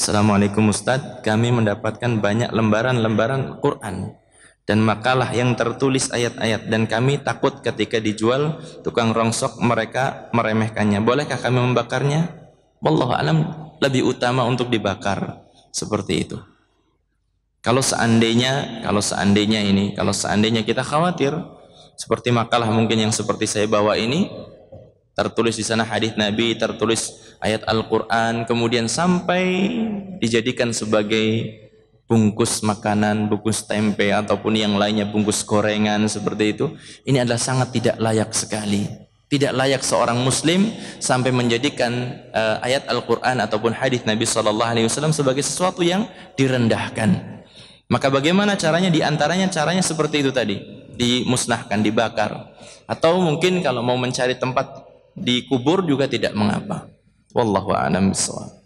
Assalamualaikum Ustadz, kami mendapatkan banyak lembaran-lembaran Quran dan makalah yang tertulis ayat-ayat dan kami takut ketika dijual tukang rongsok mereka meremehkannya. Bolehkah kami membakarnya? Wallahu alam lebih utama untuk dibakar seperti itu. Kalau seandainya, kalau seandainya ini, kalau seandainya kita khawatir seperti makalah mungkin yang seperti saya bawa ini tertulis di sana hadis Nabi, tertulis ayat Al-Qur'an, kemudian sampai dijadikan sebagai bungkus makanan, bungkus tempe ataupun yang lainnya bungkus gorengan seperti itu. Ini adalah sangat tidak layak sekali. Tidak layak seorang muslim sampai menjadikan uh, ayat Al-Qur'an ataupun hadis Nabi sallallahu alaihi wasallam sebagai sesuatu yang direndahkan. Maka bagaimana caranya di antaranya caranya seperti itu tadi, dimusnahkan, dibakar. Atau mungkin kalau mau mencari tempat dikubur juga tidak mengapa wallahu a'lam bishawab.